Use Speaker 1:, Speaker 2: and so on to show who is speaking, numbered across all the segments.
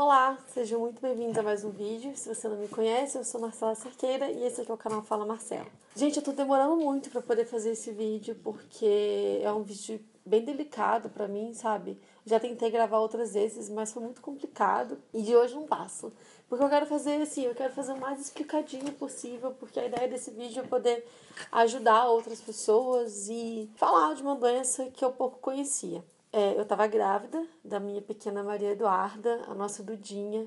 Speaker 1: Olá, sejam muito bem-vindos a mais um vídeo. Se você não me conhece, eu sou Marcela Cerqueira e esse aqui é o canal Fala Marcela. Gente, eu tô demorando muito para poder fazer esse vídeo porque é um vídeo bem delicado para mim, sabe? Já tentei gravar outras vezes, mas foi muito complicado e de hoje não passo. Porque eu quero fazer assim, eu quero fazer o mais explicadinho possível, porque a ideia desse vídeo é poder ajudar outras pessoas e falar de uma doença que eu pouco conhecia é, eu estava grávida da minha pequena Maria Eduarda, a nossa Dudinha.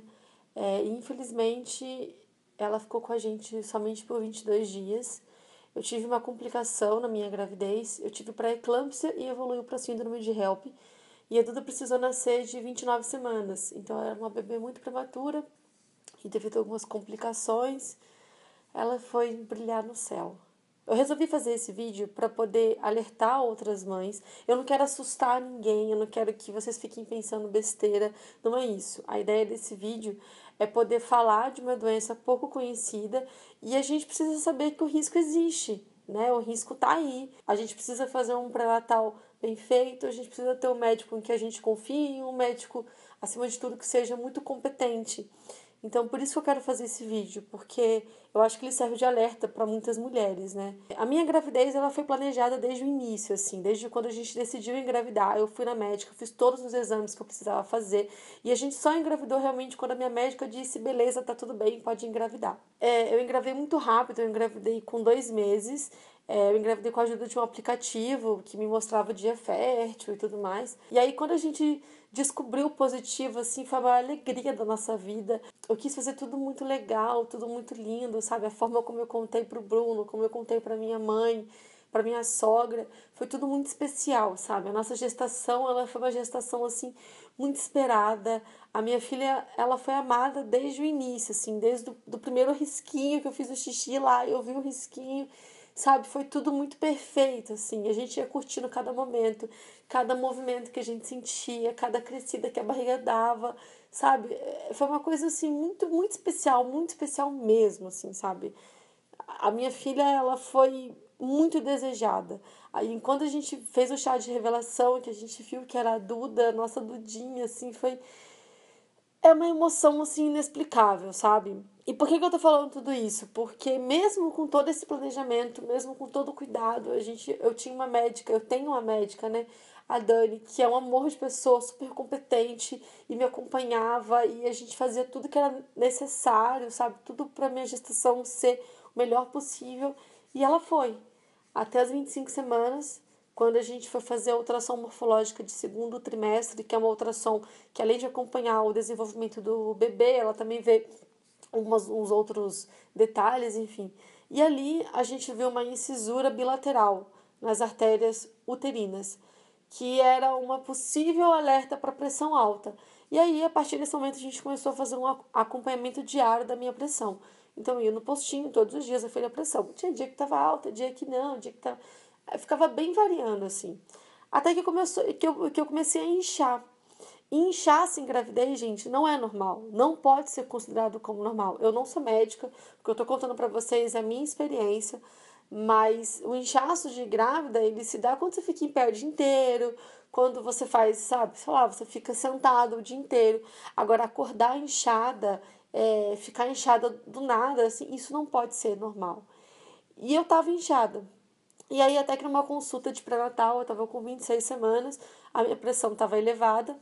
Speaker 1: É, infelizmente, ela ficou com a gente somente por 22 dias. Eu tive uma complicação na minha gravidez, eu tive pré-eclâmpsia e evoluiu para síndrome de HELP. E a Duda precisou nascer de 29 semanas, então ela era uma bebê muito prematura e devido a algumas complicações, ela foi brilhar no céu. Eu resolvi fazer esse vídeo para poder alertar outras mães. Eu não quero assustar ninguém, eu não quero que vocês fiquem pensando besteira, não é isso. A ideia desse vídeo é poder falar de uma doença pouco conhecida e a gente precisa saber que o risco existe, né? O risco tá aí. A gente precisa fazer um pré-natal bem feito, a gente precisa ter um médico em que a gente confie, um médico acima de tudo que seja muito competente. Então, por isso que eu quero fazer esse vídeo, porque eu acho que ele serve de alerta para muitas mulheres, né? A minha gravidez, ela foi planejada desde o início, assim, desde quando a gente decidiu engravidar. Eu fui na médica, fiz todos os exames que eu precisava fazer, e a gente só engravidou realmente quando a minha médica disse: beleza, tá tudo bem, pode engravidar. É, eu engravei muito rápido, eu engravidei com dois meses, é, eu engravidei com a ajuda de um aplicativo que me mostrava o dia fértil e tudo mais. E aí, quando a gente descobriu o positivo, assim, foi a maior alegria da nossa vida. Eu quis fazer tudo muito legal, tudo muito lindo, sabe? A forma como eu contei pro Bruno, como eu contei pra minha mãe, para minha sogra, foi tudo muito especial, sabe? A nossa gestação, ela foi uma gestação assim muito esperada. A minha filha, ela foi amada desde o início, assim, desde o do primeiro risquinho que eu fiz o xixi lá, eu vi o risquinho sabe? Foi tudo muito perfeito, assim. A gente ia curtindo cada momento, cada movimento que a gente sentia, cada crescida que a barriga dava, sabe? É, foi uma coisa, assim, muito, muito especial, muito especial mesmo, assim, sabe? A minha filha, ela foi muito desejada. Aí, enquanto a gente fez o chá de revelação, que a gente viu que era a Duda, nossa Dudinha, assim, foi... É uma emoção, assim, inexplicável, sabe? E por que, que eu tô falando tudo isso? Porque mesmo com todo esse planejamento, mesmo com todo o cuidado, a gente, eu tinha uma médica, eu tenho uma médica, né? A Dani, que é um amor de pessoa, super competente e me acompanhava e a gente fazia tudo que era necessário, sabe? Tudo para minha gestação ser o melhor possível. E ela foi até as 25 semanas, quando a gente foi fazer a ultrassom morfológica de segundo trimestre, que é uma ultrassom que além de acompanhar o desenvolvimento do bebê, ela também vê algumas, uns outros detalhes, enfim. E ali a gente vê uma incisura bilateral nas artérias uterinas, que era uma possível alerta para pressão alta. E aí, a partir desse momento, a gente começou a fazer um acompanhamento diário da minha pressão. Então, eu ia no postinho todos os dias aferir a pressão. Tinha dia que estava alta, dia que não, dia que estava. Tá... Ficava bem variando assim. Até que, começou, que, eu, que eu comecei a inchar inchaço em assim, gravidez, gente, não é normal. Não pode ser considerado como normal. Eu não sou médica, porque eu estou contando para vocês é a minha experiência, mas o inchaço de grávida, ele se dá quando você fica em pé o dia inteiro, quando você faz, sabe, sei lá, você fica sentado o dia inteiro. Agora, acordar inchada, é, ficar inchada do nada, assim, isso não pode ser normal. E eu tava inchada. E aí, até que numa consulta de pré-natal, eu tava com 26 semanas, a minha pressão estava elevada,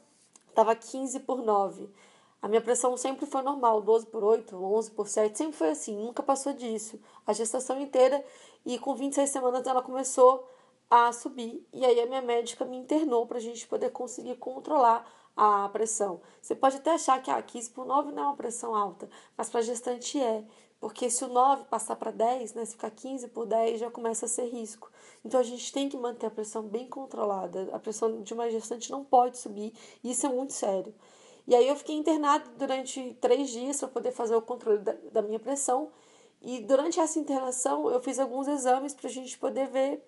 Speaker 1: estava 15 por 9. A minha pressão sempre foi normal, 12 por 8, 11 por 7, sempre foi assim, nunca passou disso. A gestação inteira, e com 26 semanas ela começou a subir, e aí a minha médica me internou para a gente poder conseguir controlar a pressão. Você pode até achar que a ah, 15 por 9 não é uma pressão alta, mas para gestante é. Porque se o 9 passar para 10, né, se ficar 15 por 10, já começa a ser risco. Então a gente tem que manter a pressão bem controlada. A pressão de uma gestante não pode subir, e isso é muito sério. E aí eu fiquei internada durante três dias para poder fazer o controle da, da minha pressão. E durante essa internação eu fiz alguns exames para a gente poder ver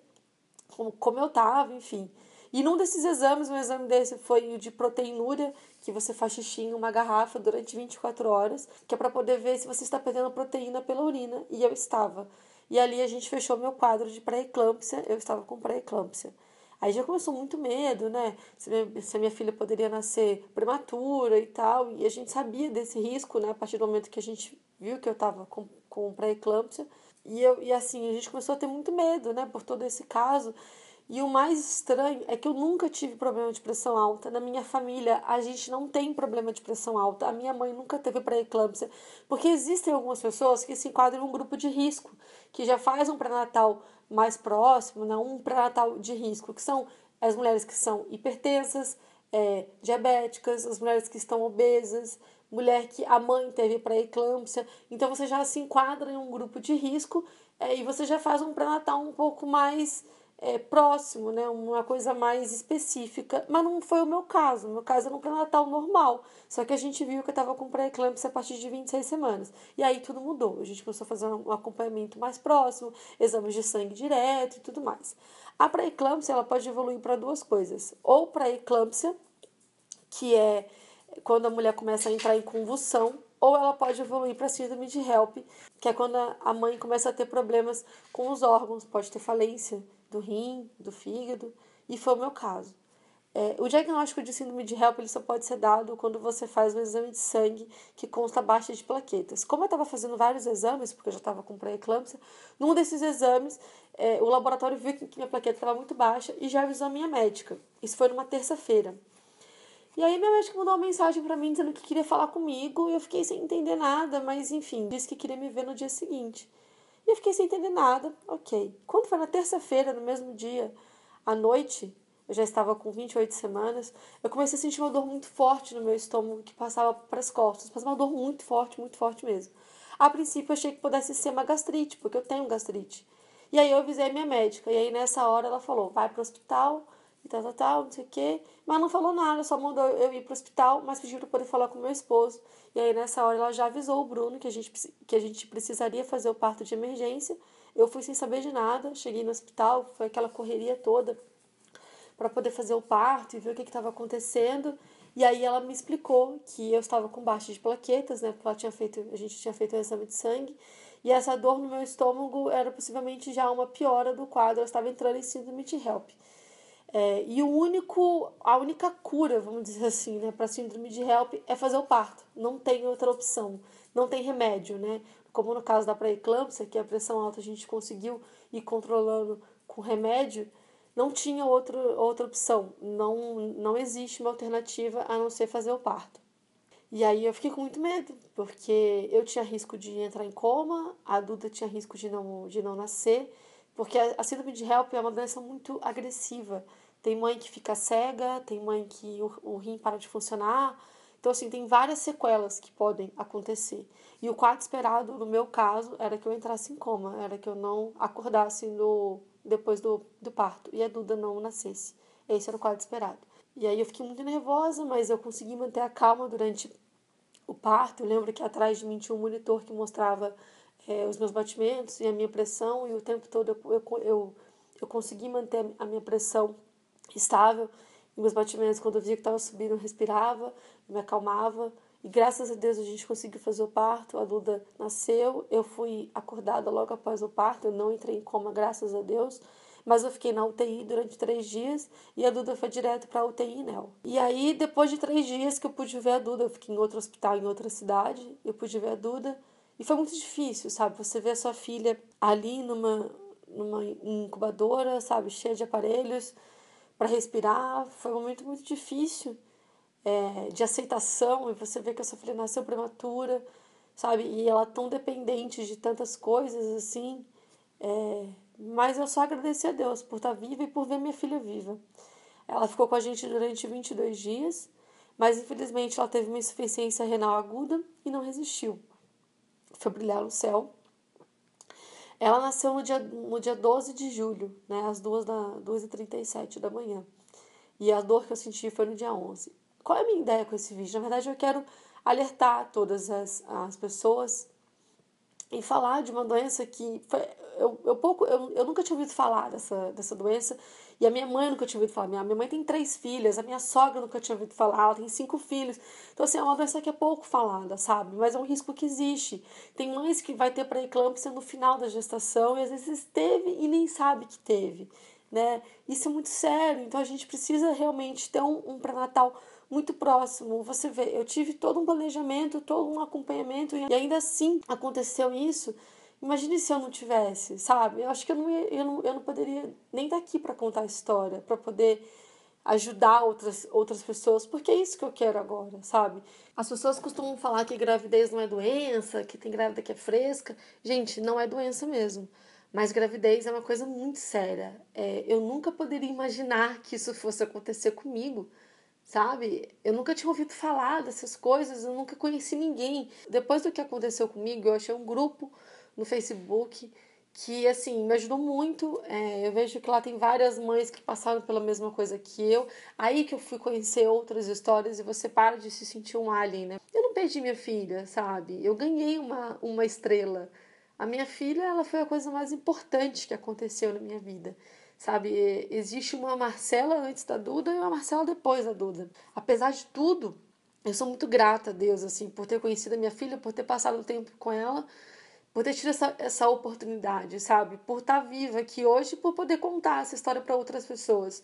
Speaker 1: como, como eu estava, enfim. E num desses exames, um exame desse foi o de proteinúria, que você faz xixi em uma garrafa durante 24 horas, que é para poder ver se você está perdendo proteína pela urina, e eu estava. E ali a gente fechou meu quadro de pré-eclâmpsia, eu estava com pré-eclâmpsia. Aí já começou muito medo, né? Se, se a minha filha poderia nascer prematura e tal. E a gente sabia desse risco, né? A partir do momento que a gente viu que eu estava com, com pré-eclâmpsia. E, eu, e assim, a gente começou a ter muito medo, né? Por todo esse caso. E o mais estranho é que eu nunca tive problema de pressão alta. Na minha família, a gente não tem problema de pressão alta. A minha mãe nunca teve pré-eclâmpsia. Porque existem algumas pessoas que se enquadram em um grupo de risco, que já faz um pré-natal mais próximo, né? um pré-natal de risco, que são as mulheres que são hipertensas, é, diabéticas, as mulheres que estão obesas, mulher que a mãe teve pré-eclâmpsia. Então você já se enquadra em um grupo de risco é, e você já faz um pré-natal um pouco mais é, próximo, né? Uma coisa mais específica. Mas não foi o meu caso. O meu caso era um pré-natal normal. Só que a gente viu que eu estava com pré-eclâmpsia a partir de 26 semanas. E aí tudo mudou. A gente começou a fazer um acompanhamento mais próximo, exames de sangue direto e tudo mais. A pré-eclâmpsia, ela pode evoluir para duas coisas. Ou pré-eclâmpsia, que é quando a mulher começa a entrar em convulsão, ou ela pode evoluir para síndrome de HELP, que é quando a mãe começa a ter problemas com os órgãos, pode ter falência do rim, do fígado, e foi o meu caso. É, o diagnóstico de síndrome de HELP ele só pode ser dado quando você faz um exame de sangue que consta baixa de plaquetas. Como eu estava fazendo vários exames, porque eu já estava com pré-eclâmpsia, num desses exames é, o laboratório viu que minha plaqueta estava muito baixa e já avisou a minha médica. Isso foi numa terça-feira. E aí minha médica mandou uma mensagem para mim dizendo que queria falar comigo e eu fiquei sem entender nada, mas enfim, disse que queria me ver no dia seguinte. E eu fiquei sem entender nada, ok. Quando foi na terça-feira, no mesmo dia, à noite, eu já estava com 28 semanas, eu comecei a sentir uma dor muito forte no meu estômago que passava para as costas, mas uma dor muito forte, muito forte mesmo. A princípio eu achei que pudesse ser uma gastrite, porque eu tenho gastrite. E aí eu avisei a minha médica, e aí nessa hora ela falou: vai para o hospital, e tal, tal, tal, não sei o quê. Mas não falou nada, só mandou eu ir para o hospital, mas pediu para poder falar com meu esposo. E aí, nessa hora, ela já avisou o Bruno que a gente, que a gente precisaria fazer o parto de emergência. Eu fui sem saber de nada, cheguei no hospital, foi aquela correria toda para poder fazer o parto e ver o que estava acontecendo. E aí ela me explicou que eu estava com baixa de plaquetas, né? Porque ela tinha feito, a gente tinha feito um exame de sangue. E essa dor no meu estômago era possivelmente já uma piora do quadro, eu estava entrando em síndrome de HELP. É, e o único, a única cura, vamos dizer assim, né, para síndrome de HELP é fazer o parto. Não tem outra opção, não tem remédio, né? Como no caso da pré-eclâmpsia, que a pressão alta a gente conseguiu ir controlando com remédio, não tinha outro, outra opção, não, não existe uma alternativa a não ser fazer o parto. E aí eu fiquei com muito medo, porque eu tinha risco de entrar em coma, a Duda tinha risco de não, de não nascer, porque a, a síndrome de HELP é uma doença muito agressiva. Tem mãe que fica cega, tem mãe que o, o rim para de funcionar. Então, assim, tem várias sequelas que podem acontecer. E o quarto esperado, no meu caso, era que eu entrasse em coma, era que eu não acordasse no, depois do, do parto e a Duda não nascesse. Esse era o quarto esperado. E aí eu fiquei muito nervosa, mas eu consegui manter a calma durante o parto. Eu lembro que atrás de mim tinha um monitor que mostrava é, os meus batimentos e a minha pressão, e o tempo todo eu, eu, eu, eu consegui manter a minha pressão estável. E meus batimentos, quando eu via que estava subindo, eu respirava, me acalmava. E graças a Deus a gente conseguiu fazer o parto. A Duda nasceu. Eu fui acordada logo após o parto. Eu não entrei em coma, graças a Deus. Mas eu fiquei na UTI durante três dias e a Duda foi direto para a UTI Nel. Né? E aí, depois de três dias que eu pude ver a Duda, eu fiquei em outro hospital, em outra cidade, eu pude ver a Duda. E foi muito difícil, sabe? Você vê a sua filha ali numa, numa incubadora, sabe? Cheia de aparelhos, para respirar. Foi um momento muito difícil é, de aceitação. E você vê que a sua filha nasceu prematura, sabe? E ela é tão dependente de tantas coisas assim. É, mas eu só agradeci a Deus por estar tá viva e por ver minha filha viva. Ela ficou com a gente durante 22 dias, mas infelizmente ela teve uma insuficiência renal aguda e não resistiu. Foi brilhar no céu ela nasceu no dia, no dia 12 de julho, né, às 2 da, h 37 da manhã. E a dor que eu senti foi no dia 11. Qual é a minha ideia com esse vídeo? Na verdade, eu quero alertar todas as, as pessoas e falar de uma doença que foi, eu, eu, pouco, eu, eu nunca tinha ouvido falar dessa, dessa doença e a minha mãe nunca tinha ouvido falar. Minha, minha mãe tem três filhas, a minha sogra nunca tinha ouvido falar, ela tem cinco filhos. Então, assim, é uma doença que é pouco falada, sabe? Mas é um risco que existe. Tem mães que vai ter pré-eclâmpsia no final da gestação e às vezes teve e nem sabe que teve, né? Isso é muito sério. Então, a gente precisa realmente ter um, um pré-natal muito próximo. Você vê, eu tive todo um planejamento, todo um acompanhamento e ainda assim aconteceu isso. Imagine se eu não tivesse, sabe? Eu acho que eu não, ia, eu não, eu não poderia nem daqui tá para contar a história, para poder ajudar outras, outras pessoas, porque é isso que eu quero agora, sabe? As pessoas costumam falar que gravidez não é doença, que tem grávida que é fresca. Gente, não é doença mesmo. Mas gravidez é uma coisa muito séria. É, eu nunca poderia imaginar que isso fosse acontecer comigo sabe? Eu nunca tinha ouvido falar dessas coisas, eu nunca conheci ninguém. Depois do que aconteceu comigo, eu achei um grupo no Facebook, que assim me ajudou muito. É, eu vejo que lá tem várias mães que passaram pela mesma coisa que eu. Aí que eu fui conhecer outras histórias e você para de se sentir um alien, né? Eu não perdi minha filha, sabe? Eu ganhei uma, uma estrela. A minha filha, ela foi a coisa mais importante que aconteceu na minha vida. Sabe, existe uma Marcela antes da Duda e uma Marcela depois da Duda. Apesar de tudo, eu sou muito grata a Deus assim por ter conhecido a minha filha, por ter passado o tempo com ela, por ter tido essa, essa oportunidade, sabe? Por estar tá viva aqui hoje, por poder contar essa história para outras pessoas.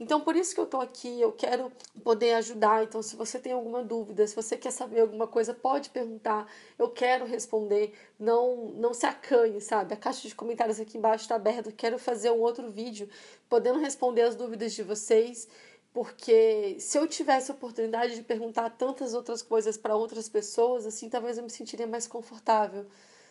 Speaker 1: Então, por isso que eu estou aqui, eu quero poder ajudar. Então, se você tem alguma dúvida, se você quer saber alguma coisa, pode perguntar. Eu quero responder. Não, não se acanhe, sabe? A caixa de comentários aqui embaixo está aberta. Eu quero fazer um outro vídeo podendo responder as dúvidas de vocês, porque se eu tivesse a oportunidade de perguntar tantas outras coisas para outras pessoas, assim, talvez eu me sentiria mais confortável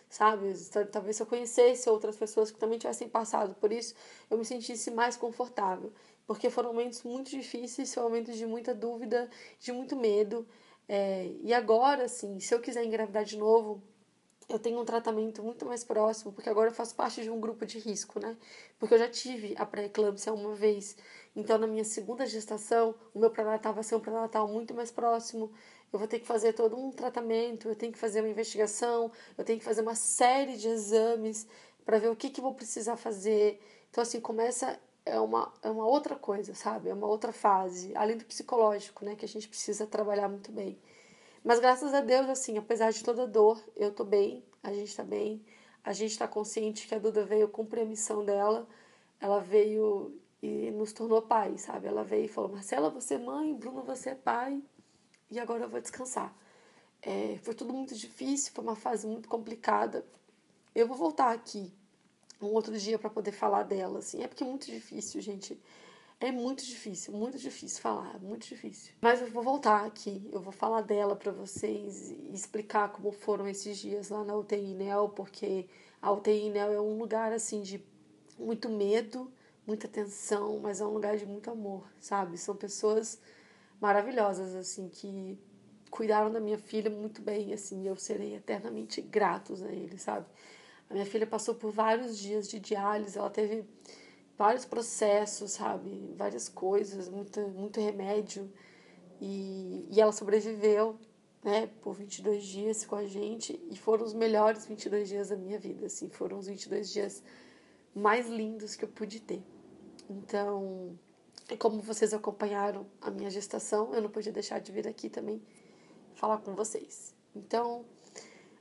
Speaker 1: sabe? Talvez se eu conhecesse outras pessoas que também tivessem passado por isso, eu me sentisse mais confortável. Porque foram momentos muito difíceis, foram momentos de muita dúvida, de muito medo. É, e agora, sim se eu quiser engravidar de novo, eu tenho um tratamento muito mais próximo, porque agora eu faço parte de um grupo de risco, né? Porque eu já tive a pré-eclâmpsia uma vez. Então, na minha segunda gestação, o meu pré-natal vai ser um pré-natal muito mais próximo eu vou ter que fazer todo um tratamento, eu tenho que fazer uma investigação, eu tenho que fazer uma série de exames para ver o que, que vou precisar fazer. Então, assim, começa é uma, é uma outra coisa, sabe? É uma outra fase, além do psicológico, né? Que a gente precisa trabalhar muito bem. Mas graças a Deus, assim, apesar de toda dor, eu tô bem, a gente tá bem, a gente tá consciente que a Duda veio cumprir a missão dela, ela veio e nos tornou pai, sabe? Ela veio e falou: Marcela, você é mãe, Bruno, você é pai e agora eu vou descansar. É, foi tudo muito difícil, foi uma fase muito complicada. Eu vou voltar aqui um outro dia para poder falar dela, assim. É porque é muito difícil, gente. É muito difícil, muito difícil falar, é muito difícil. Mas eu vou voltar aqui, eu vou falar dela para vocês e explicar como foram esses dias lá na UTI NEL, porque a UTI NEL é um lugar assim de muito medo, muita tensão, mas é um lugar de muito amor, sabe? São pessoas maravilhosas, assim, que cuidaram da minha filha muito bem, assim, eu serei eternamente gratos a eles, sabe? A minha filha passou por vários dias de diálise, ela teve vários processos, sabe? Várias coisas, muito, muito remédio. E, e ela sobreviveu, né, por 22 dias com a gente. E foram os melhores 22 dias da minha vida, assim. Foram os 22 dias mais lindos que eu pude ter. Então, como vocês acompanharam a minha gestação, eu não podia deixar de vir aqui também falar com vocês. Então,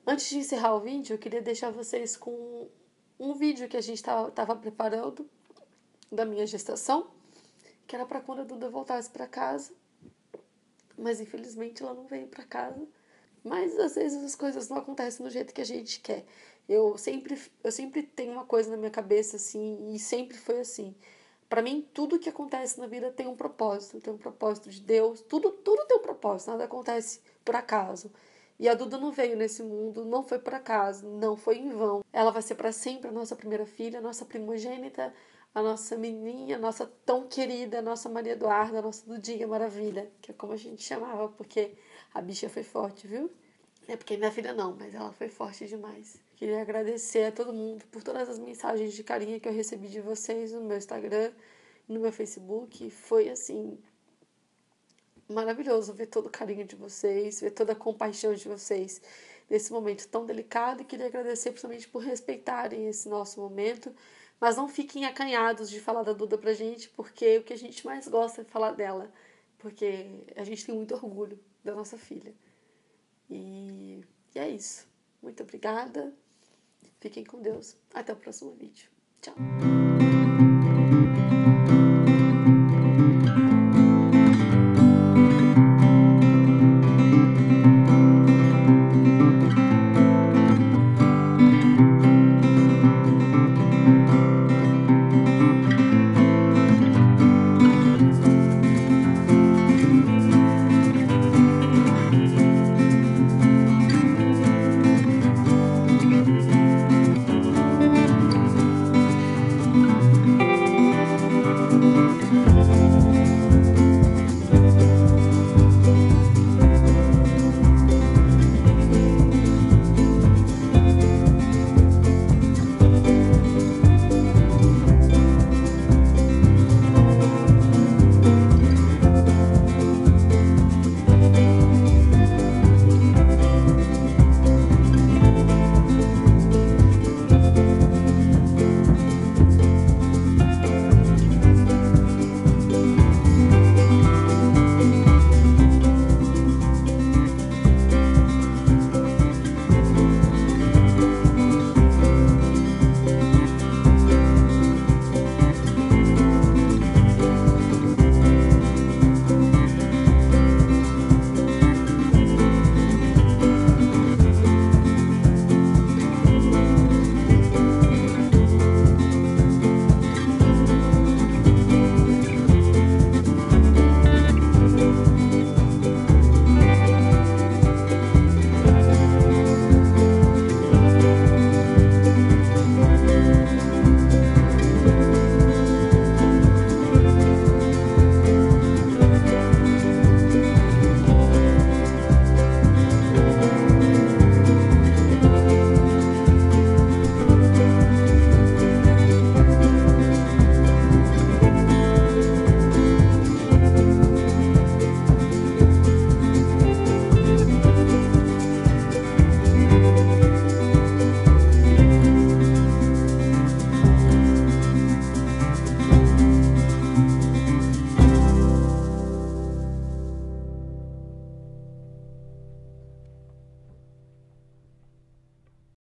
Speaker 1: antes de encerrar o vídeo, eu queria deixar vocês com um vídeo que a gente estava preparando da minha gestação, que era para quando a Duda voltasse para casa, mas infelizmente ela não veio para casa. Mas às vezes as coisas não acontecem do jeito que a gente quer. Eu sempre, eu sempre tenho uma coisa na minha cabeça assim, e sempre foi assim. Para mim, tudo que acontece na vida tem um propósito, tem um propósito de Deus, tudo, tudo tem um propósito, nada acontece por acaso. E a Duda não veio nesse mundo, não foi por acaso, não foi em vão. Ela vai ser para sempre a nossa primeira filha, a nossa primogênita, a nossa menininha, a nossa tão querida, a nossa Maria Eduarda, a nossa Dudinha Maravilha, que é como a gente chamava, porque a bicha foi forte, viu? É porque minha filha não, mas ela foi forte demais. Queria agradecer a todo mundo por todas as mensagens de carinho que eu recebi de vocês no meu Instagram, no meu Facebook. Foi assim maravilhoso ver todo o carinho de vocês, ver toda a compaixão de vocês nesse momento tão delicado e queria agradecer principalmente por respeitarem esse nosso momento. Mas não fiquem acanhados de falar da Duda pra gente, porque o que a gente mais gosta é falar dela, porque a gente tem muito orgulho da nossa filha. E, e é isso. Muito obrigada. Fiquem com Deus. Até o próximo vídeo. Tchau.